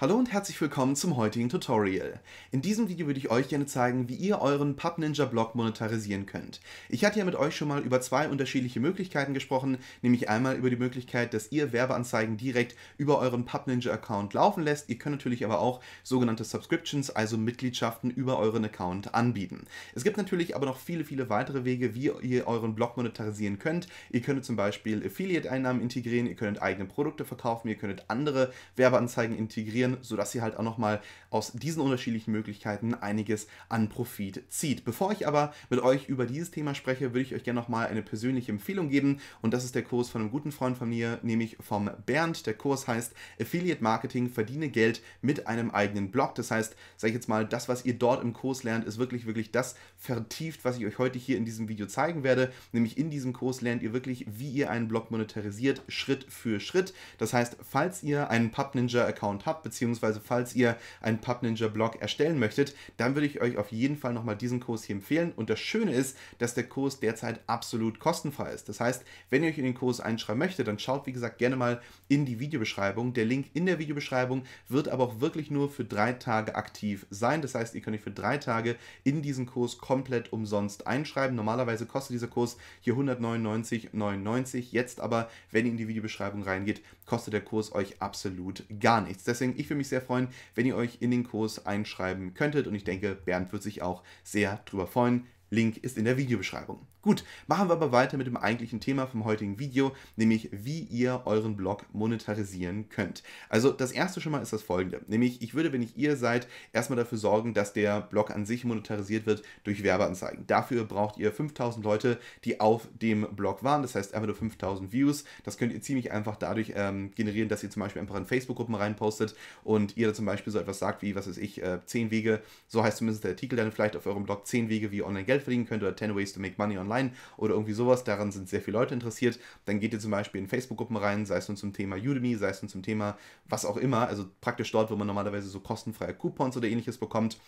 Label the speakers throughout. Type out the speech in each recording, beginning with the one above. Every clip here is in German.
Speaker 1: Hallo und herzlich willkommen zum heutigen Tutorial. In diesem Video würde ich euch gerne zeigen, wie ihr euren PubNinja Blog monetarisieren könnt. Ich hatte ja mit euch schon mal über zwei unterschiedliche Möglichkeiten gesprochen, nämlich einmal über die Möglichkeit, dass ihr Werbeanzeigen direkt über euren PubNinja Account laufen lässt. Ihr könnt natürlich aber auch sogenannte Subscriptions, also Mitgliedschaften über euren Account anbieten. Es gibt natürlich aber noch viele, viele weitere Wege, wie ihr euren Blog monetarisieren könnt. Ihr könntet zum Beispiel Affiliate-Einnahmen integrieren, ihr könntet eigene Produkte verkaufen, ihr könntet andere Werbeanzeigen integrieren investieren, sodass ihr halt auch nochmal aus diesen unterschiedlichen Möglichkeiten einiges an Profit zieht. Bevor ich aber mit euch über dieses Thema spreche, würde ich euch gerne nochmal eine persönliche Empfehlung geben und das ist der Kurs von einem guten Freund von mir, nämlich vom Bernd. Der Kurs heißt Affiliate Marketing, verdiene Geld mit einem eigenen Blog. Das heißt, sage ich jetzt mal, das, was ihr dort im Kurs lernt, ist wirklich, wirklich das vertieft, was ich euch heute hier in diesem Video zeigen werde. Nämlich in diesem Kurs lernt ihr wirklich, wie ihr einen Blog monetarisiert, Schritt für Schritt. Das heißt, falls ihr einen Pub Ninja account habt, beziehungsweise falls ihr einen Pub Ninja blog erstellen möchtet, dann würde ich euch auf jeden Fall nochmal diesen Kurs hier empfehlen. Und das Schöne ist, dass der Kurs derzeit absolut kostenfrei ist. Das heißt, wenn ihr euch in den Kurs einschreiben möchtet, dann schaut, wie gesagt, gerne mal in die Videobeschreibung. Der Link in der Videobeschreibung wird aber auch wirklich nur für drei Tage aktiv sein. Das heißt, ihr könnt euch für drei Tage in diesen Kurs komplett umsonst einschreiben. Normalerweise kostet dieser Kurs hier 199,99. Jetzt aber, wenn ihr in die Videobeschreibung reingeht, kostet der Kurs euch absolut gar nichts. Deswegen, ich ich würde mich sehr freuen, wenn ihr euch in den Kurs einschreiben könntet und ich denke, Bernd wird sich auch sehr drüber freuen. Link ist in der Videobeschreibung. Gut, machen wir aber weiter mit dem eigentlichen Thema vom heutigen Video, nämlich wie ihr euren Blog monetarisieren könnt. Also das erste schon mal ist das folgende, nämlich ich würde, wenn ich ihr seid, erstmal dafür sorgen, dass der Blog an sich monetarisiert wird durch Werbeanzeigen. Dafür braucht ihr 5000 Leute, die auf dem Blog waren, das heißt einfach nur 5000 Views. Das könnt ihr ziemlich einfach dadurch ähm, generieren, dass ihr zum Beispiel einfach in Facebook-Gruppen reinpostet und ihr da zum Beispiel so etwas sagt wie, was weiß ich, äh, 10 Wege, so heißt zumindest der Artikel dann vielleicht auf eurem Blog, 10 Wege, wie ihr online Geld verdienen könnt oder 10 Ways to Make Money Online oder irgendwie sowas, daran sind sehr viele Leute interessiert, dann geht ihr zum Beispiel in Facebook-Gruppen rein, sei es nun zum Thema Udemy, sei es nun zum Thema was auch immer, also praktisch dort, wo man normalerweise so kostenfreie Coupons oder ähnliches bekommt.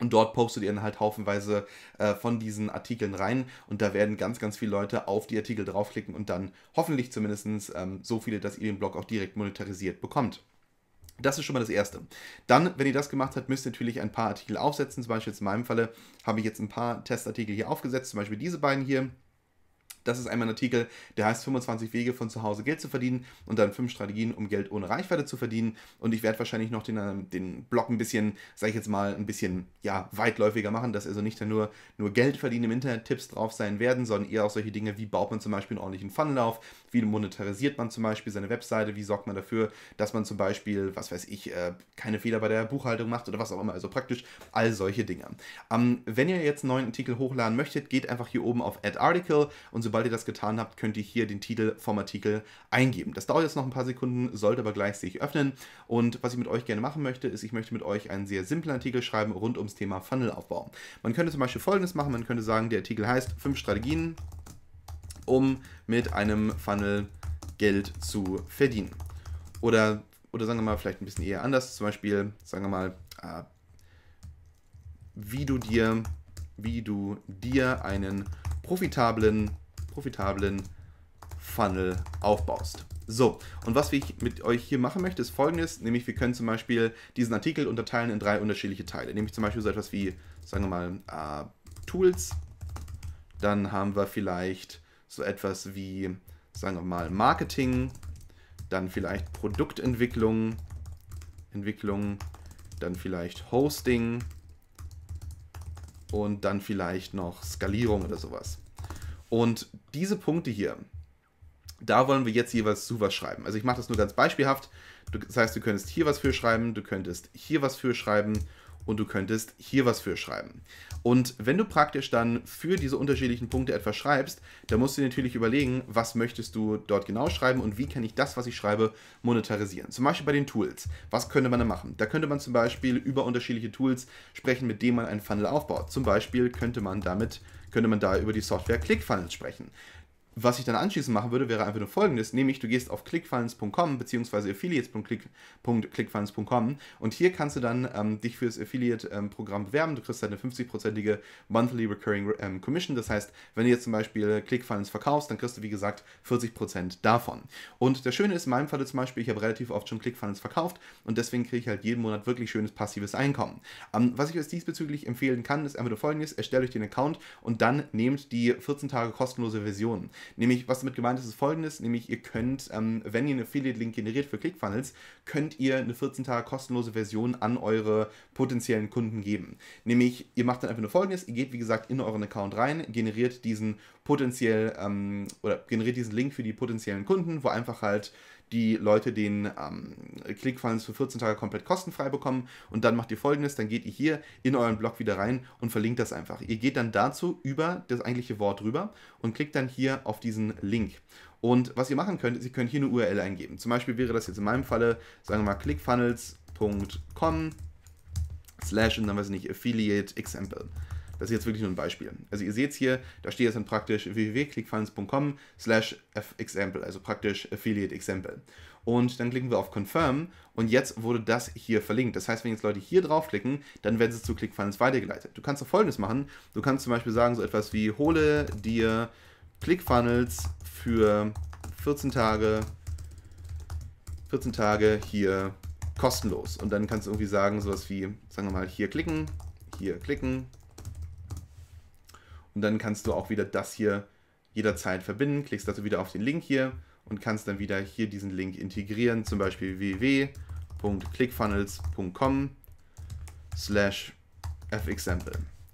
Speaker 1: Und dort postet ihr dann halt haufenweise äh, von diesen Artikeln rein. Und da werden ganz, ganz viele Leute auf die Artikel draufklicken und dann hoffentlich zumindest ähm, so viele, dass ihr den Blog auch direkt monetarisiert bekommt. Das ist schon mal das Erste. Dann, wenn ihr das gemacht habt, müsst ihr natürlich ein paar Artikel aufsetzen. Zum Beispiel in meinem Falle habe ich jetzt ein paar Testartikel hier aufgesetzt, zum Beispiel diese beiden hier. Das ist einmal ein Artikel, der heißt 25 Wege von zu Hause Geld zu verdienen und dann 5 Strategien, um Geld ohne Reichweite zu verdienen. Und ich werde wahrscheinlich noch den, ähm, den Blog ein bisschen, sage ich jetzt mal, ein bisschen ja, weitläufiger machen, dass also nicht nur, nur Geld verdienen im Internet Tipps drauf sein werden, sondern eher auch solche Dinge, wie baut man zum Beispiel einen ordentlichen Funlauf, wie monetarisiert man zum Beispiel seine Webseite, wie sorgt man dafür, dass man zum Beispiel, was weiß ich, äh, keine Fehler bei der Buchhaltung macht oder was auch immer. Also praktisch all solche Dinge. Ähm, wenn ihr jetzt einen neuen Artikel hochladen möchtet, geht einfach hier oben auf Add Article und sobald sobald ihr das getan habt, könnt ihr hier den Titel vom Artikel eingeben. Das dauert jetzt noch ein paar Sekunden, sollte aber gleich sich öffnen. Und was ich mit euch gerne machen möchte, ist, ich möchte mit euch einen sehr simplen Artikel schreiben rund ums Thema Funnelaufbau. Man könnte zum Beispiel folgendes machen: Man könnte sagen, der Artikel heißt 5 Strategien, um mit einem Funnel Geld zu verdienen. Oder, oder sagen wir mal, vielleicht ein bisschen eher anders, zum Beispiel, sagen wir mal, äh, wie du dir, wie du dir einen profitablen profitablen Funnel aufbaust. So, und was ich mit euch hier machen möchte, ist folgendes, nämlich wir können zum Beispiel diesen Artikel unterteilen in drei unterschiedliche Teile, nämlich zum Beispiel so etwas wie, sagen wir mal, äh, Tools, dann haben wir vielleicht so etwas wie, sagen wir mal, Marketing, dann vielleicht Produktentwicklung, Entwicklung, dann vielleicht Hosting und dann vielleicht noch Skalierung oder sowas. Und diese Punkte hier, da wollen wir jetzt jeweils zu was schreiben. Also ich mache das nur ganz beispielhaft. das heißt, du könntest hier was für schreiben, du könntest hier was für schreiben und du könntest hier was für schreiben. Und wenn du praktisch dann für diese unterschiedlichen Punkte etwas schreibst, dann musst du dir natürlich überlegen, was möchtest du dort genau schreiben und wie kann ich das, was ich schreibe, monetarisieren. Zum Beispiel bei den Tools. Was könnte man da machen? Da könnte man zum Beispiel über unterschiedliche Tools sprechen, mit denen man einen Funnel aufbaut. Zum Beispiel könnte man damit könnte man da über die Software ClickFunnels sprechen was ich dann anschließend machen würde, wäre einfach nur folgendes, nämlich du gehst auf clickfunnels.com bzw. affiliates.clickfunnels.com äh, und hier kannst du dann ähm, dich für das Affiliate-Programm bewerben. Du kriegst dann eine 50-prozentige Monthly Recurring ähm, Commission. Das heißt, wenn du jetzt zum Beispiel ClickFunnels verkaufst, dann kriegst du, wie gesagt, 40% davon. Und das Schöne ist in meinem Fall zum Beispiel, ich habe relativ oft schon ClickFunnels verkauft und deswegen kriege ich halt jeden Monat wirklich schönes passives Einkommen. Ähm, was ich euch diesbezüglich empfehlen kann, ist einfach nur folgendes, erstellt euch den Account und dann nehmt die 14 Tage kostenlose Version. Nämlich, was damit gemeint ist, ist folgendes, nämlich ihr könnt, ähm, wenn ihr einen Affiliate-Link generiert für ClickFunnels, könnt ihr eine 14 Tage kostenlose Version an eure potenziellen Kunden geben. Nämlich, ihr macht dann einfach nur folgendes, ihr geht wie gesagt in euren Account rein, generiert diesen potenziell ähm, oder generiert diesen Link für die potenziellen Kunden, wo einfach halt die Leute den ähm, Clickfunnels für 14 Tage komplett kostenfrei bekommen. Und dann macht ihr folgendes, dann geht ihr hier in euren Blog wieder rein und verlinkt das einfach. Ihr geht dann dazu über das eigentliche Wort rüber und klickt dann hier auf diesen Link. Und was ihr machen könnt, ist, ihr könnt hier eine URL eingeben. Zum Beispiel wäre das jetzt in meinem Falle, sagen wir mal, clickfunnels.com slash und dann weiß ich nicht, affiliate example. Das ist jetzt wirklich nur ein Beispiel. Also ihr seht es hier, da steht es dann praktisch www.clickfunnels.com slash example, also praktisch Affiliate Example. Und dann klicken wir auf Confirm und jetzt wurde das hier verlinkt. Das heißt, wenn jetzt Leute hier draufklicken, dann werden sie zu ClickFunnels weitergeleitet. Du kannst auch folgendes machen. Du kannst zum Beispiel sagen so etwas wie, hole dir ClickFunnels für 14 Tage, 14 Tage hier kostenlos. Und dann kannst du irgendwie sagen, sowas wie, sagen wir mal, hier klicken, hier klicken, und dann kannst du auch wieder das hier jederzeit verbinden, klickst dazu also wieder auf den Link hier und kannst dann wieder hier diesen Link integrieren, zum Beispiel www.clickfunnels.com slash fexample.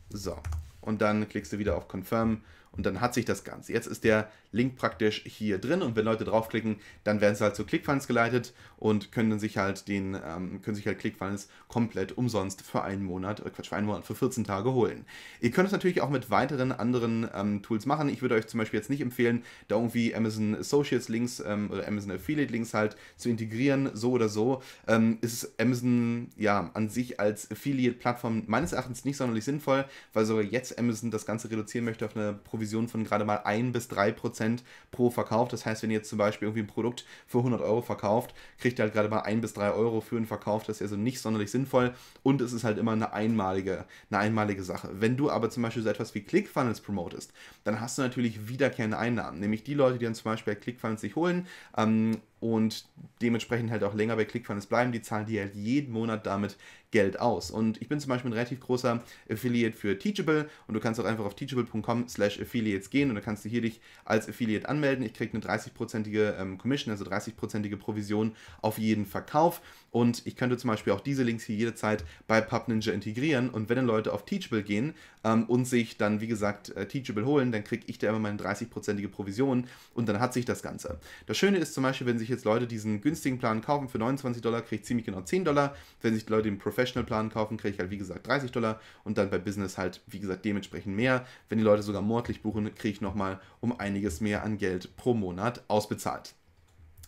Speaker 1: So, und dann klickst du wieder auf Confirm, und dann hat sich das Ganze. Jetzt ist der Link praktisch hier drin und wenn Leute draufklicken, dann werden sie halt zu ClickFunnels geleitet und können sich halt den, ähm, können sich halt ClickFunnels komplett umsonst für einen Monat, äh, Quatsch, für einen Monat, für 14 Tage holen. Ihr könnt es natürlich auch mit weiteren anderen ähm, Tools machen. Ich würde euch zum Beispiel jetzt nicht empfehlen, da irgendwie Amazon Associates Links ähm, oder Amazon Affiliate Links halt zu integrieren, so oder so. Ähm, ist Amazon ja an sich als Affiliate-Plattform meines Erachtens nicht sonderlich sinnvoll, weil sogar jetzt Amazon das Ganze reduzieren möchte auf eine Provision Provision von gerade mal 1 bis 3 Prozent pro Verkauf. Das heißt, wenn ihr jetzt zum Beispiel irgendwie ein Produkt für 100 Euro verkauft, kriegt ihr halt gerade mal 1 bis 3 Euro für einen Verkauf. Das ist also nicht sonderlich sinnvoll und es ist halt immer eine einmalige, eine einmalige Sache. Wenn du aber zum Beispiel so etwas wie ClickFunnels promotest, dann hast du natürlich wiederkehrende Einnahmen. Nämlich die Leute, die dann zum Beispiel ClickFunnels sich holen, ähm, und dementsprechend halt auch länger bei ClickFunnels bleiben. Die zahlen dir halt jeden Monat damit Geld aus. Und ich bin zum Beispiel ein relativ großer Affiliate für Teachable und du kannst auch einfach auf teachable.com slash affiliates gehen und dann kannst du hier dich als Affiliate anmelden. Ich kriege eine 30-prozentige ähm, Commission, also 30-prozentige Provision auf jeden Verkauf. Und ich könnte zum Beispiel auch diese Links hier jederzeit bei PubNinja integrieren. Und wenn dann Leute auf Teachable gehen ähm, und sich dann, wie gesagt, äh, Teachable holen, dann kriege ich da immer meine 30-prozentige Provision und dann hat sich das Ganze. Das Schöne ist zum Beispiel, wenn sich jetzt Leute diesen günstigen Plan kaufen für 29 Dollar, kriege ich ziemlich genau 10 Dollar. Wenn sich Leute den Professional-Plan kaufen, kriege ich halt, wie gesagt, 30 Dollar und dann bei Business halt, wie gesagt, dementsprechend mehr. Wenn die Leute sogar mordlich buchen, kriege ich nochmal um einiges mehr an Geld pro Monat ausbezahlt.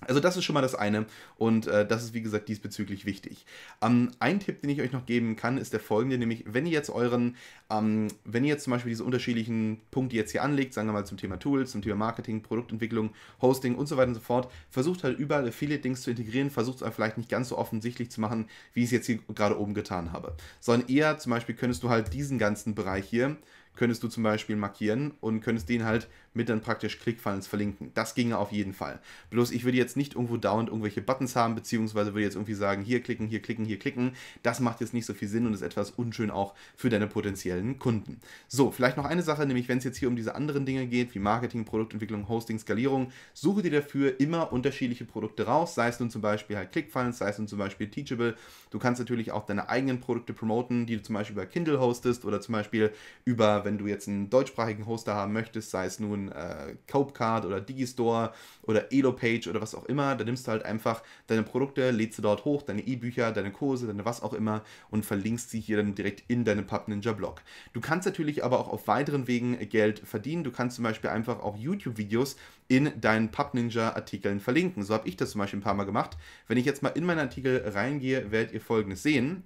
Speaker 1: Also das ist schon mal das eine und äh, das ist wie gesagt diesbezüglich wichtig. Ähm, ein Tipp, den ich euch noch geben kann, ist der folgende, nämlich wenn ihr jetzt euren, ähm, wenn ihr jetzt zum Beispiel diese unterschiedlichen Punkte jetzt hier anlegt, sagen wir mal zum Thema Tools, zum Thema Marketing, Produktentwicklung, Hosting und so weiter und so fort, versucht halt überall affiliate dings zu integrieren, versucht es aber vielleicht nicht ganz so offensichtlich zu machen, wie ich es jetzt hier gerade oben getan habe. Sondern eher zum Beispiel könntest du halt diesen ganzen Bereich hier könntest du zum Beispiel markieren und könntest den halt mit dann praktisch Clickfunnels verlinken. Das ginge auf jeden Fall. Bloß ich würde jetzt nicht irgendwo dauernd irgendwelche Buttons haben, beziehungsweise würde jetzt irgendwie sagen, hier klicken, hier klicken, hier klicken. Das macht jetzt nicht so viel Sinn und ist etwas unschön auch für deine potenziellen Kunden. So, vielleicht noch eine Sache, nämlich wenn es jetzt hier um diese anderen Dinge geht, wie Marketing, Produktentwicklung, Hosting, Skalierung, suche dir dafür immer unterschiedliche Produkte raus, sei es nun zum Beispiel halt Clickfunnels, sei es nun zum Beispiel Teachable. Du kannst natürlich auch deine eigenen Produkte promoten, die du zum Beispiel über Kindle hostest oder zum Beispiel über, wenn du jetzt einen deutschsprachigen Hoster haben möchtest, sei es nun äh, Copecard oder Digistore oder Elopage oder was auch immer. Da nimmst du halt einfach deine Produkte, lädst sie dort hoch, deine E-Bücher, deine Kurse, deine was auch immer und verlinkst sie hier dann direkt in deinem PubNinja-Blog. Du kannst natürlich aber auch auf weiteren Wegen Geld verdienen. Du kannst zum Beispiel einfach auch YouTube-Videos in deinen PubNinja-Artikeln verlinken. So habe ich das zum Beispiel ein paar Mal gemacht. Wenn ich jetzt mal in meinen Artikel reingehe, werdet ihr folgendes sehen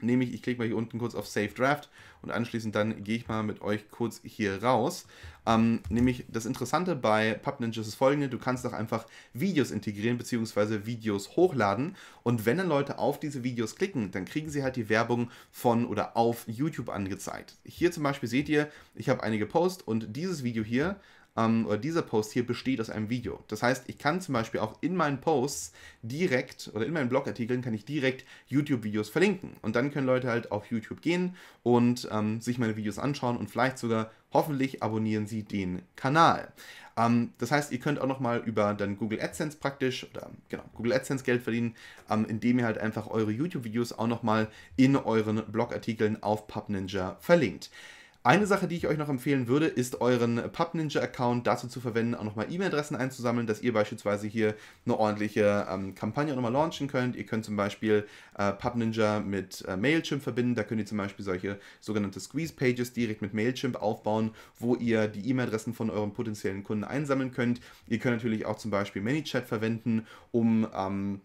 Speaker 1: nehme ich, ich klicke mal hier unten kurz auf Save Draft und anschließend dann gehe ich mal mit euch kurz hier raus. Ähm, nämlich das Interessante bei PubNinja ist folgende, du kannst auch einfach Videos integrieren bzw. Videos hochladen und wenn dann Leute auf diese Videos klicken, dann kriegen sie halt die Werbung von oder auf YouTube angezeigt. Hier zum Beispiel seht ihr, ich habe einige Posts und dieses Video hier ähm, oder dieser Post hier besteht aus einem Video. Das heißt, ich kann zum Beispiel auch in meinen Posts direkt oder in meinen Blogartikeln kann ich direkt YouTube-Videos verlinken. Und dann können Leute halt auf YouTube gehen und ähm, sich meine Videos anschauen und vielleicht sogar hoffentlich abonnieren sie den Kanal. Ähm, das heißt, ihr könnt auch nochmal über dann Google AdSense praktisch oder genau, Google AdSense Geld verdienen, ähm, indem ihr halt einfach eure YouTube-Videos auch nochmal in euren Blogartikeln auf PubNinja verlinkt. Eine Sache, die ich euch noch empfehlen würde, ist euren PubNinja-Account dazu zu verwenden, auch nochmal E-Mail-Adressen einzusammeln, dass ihr beispielsweise hier eine ordentliche ähm, Kampagne nochmal launchen könnt. Ihr könnt zum Beispiel äh, PubNinja mit äh, Mailchimp verbinden. Da könnt ihr zum Beispiel solche sogenannte Squeeze-Pages direkt mit Mailchimp aufbauen, wo ihr die E-Mail-Adressen von euren potenziellen Kunden einsammeln könnt. Ihr könnt natürlich auch zum Beispiel ManyChat verwenden, um... Ähm,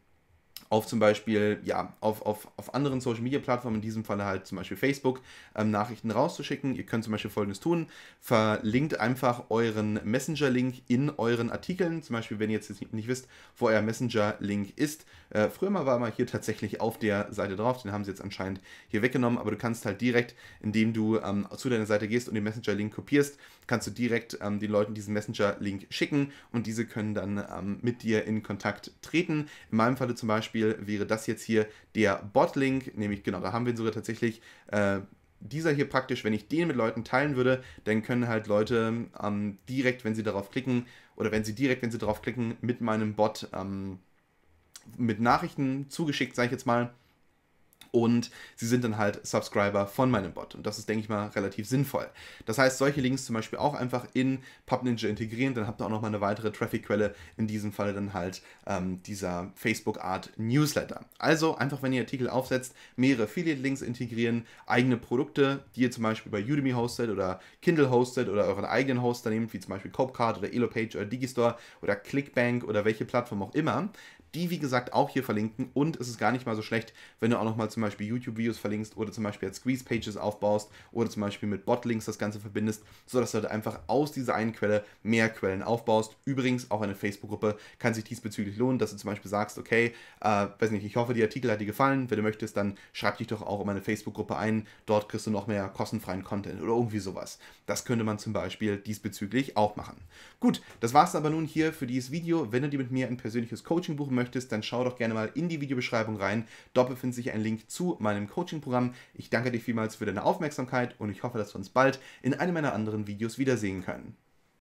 Speaker 1: auf zum Beispiel, ja, auf, auf, auf anderen Social Media Plattformen, in diesem Falle halt zum Beispiel Facebook, ähm, Nachrichten rauszuschicken. Ihr könnt zum Beispiel folgendes tun: Verlinkt einfach euren Messenger-Link in euren Artikeln. Zum Beispiel, wenn ihr jetzt nicht wisst, wo euer Messenger-Link ist. Äh, früher mal war man hier tatsächlich auf der Seite drauf, den haben sie jetzt anscheinend hier weggenommen, aber du kannst halt direkt, indem du ähm, zu deiner Seite gehst und den Messenger-Link kopierst, kannst du direkt ähm, den Leuten diesen Messenger-Link schicken und diese können dann ähm, mit dir in Kontakt treten. In meinem Falle zum Beispiel Beispiel wäre das jetzt hier der Bot-Link, nämlich genau, da haben wir sogar tatsächlich. Äh, dieser hier praktisch, wenn ich den mit Leuten teilen würde, dann können halt Leute ähm, direkt, wenn sie darauf klicken, oder wenn sie direkt, wenn sie darauf klicken, mit meinem Bot ähm, mit Nachrichten zugeschickt, sage ich jetzt mal, und sie sind dann halt Subscriber von meinem Bot. Und das ist, denke ich mal, relativ sinnvoll. Das heißt, solche Links zum Beispiel auch einfach in PubNinja integrieren, dann habt ihr auch nochmal eine weitere Traffic-Quelle, in diesem Falle dann halt ähm, dieser Facebook-Art Newsletter. Also einfach, wenn ihr Artikel aufsetzt, mehrere Affiliate-Links integrieren, eigene Produkte, die ihr zum Beispiel bei Udemy hostet oder Kindle hostet oder euren eigenen Hoster nehmt, wie zum Beispiel Copcard oder Elopage oder Digistore oder Clickbank oder welche Plattform auch immer, die, wie gesagt, auch hier verlinken. Und es ist gar nicht mal so schlecht, wenn du auch nochmal zum Beispiel YouTube-Videos verlinkst oder zum Beispiel als Squeeze-Pages aufbaust oder zum Beispiel mit Botlinks das Ganze verbindest, sodass du halt einfach aus dieser einen Quelle mehr Quellen aufbaust. Übrigens, auch eine Facebook-Gruppe kann sich diesbezüglich lohnen, dass du zum Beispiel sagst, okay, äh, weiß nicht, ich hoffe, die Artikel hat dir gefallen. Wenn du möchtest, dann schreib dich doch auch in meine Facebook-Gruppe ein. Dort kriegst du noch mehr kostenfreien Content oder irgendwie sowas. Das könnte man zum Beispiel diesbezüglich auch machen. Gut, das war es aber nun hier für dieses Video. Wenn du dir mit mir ein persönliches Coaching buchen möchtest, möchtest, dann schau doch gerne mal in die Videobeschreibung rein. Dort befindet sich ein Link zu meinem Coaching-Programm. Ich danke dir vielmals für deine Aufmerksamkeit und ich hoffe, dass wir uns bald in einem meiner anderen Videos wiedersehen können.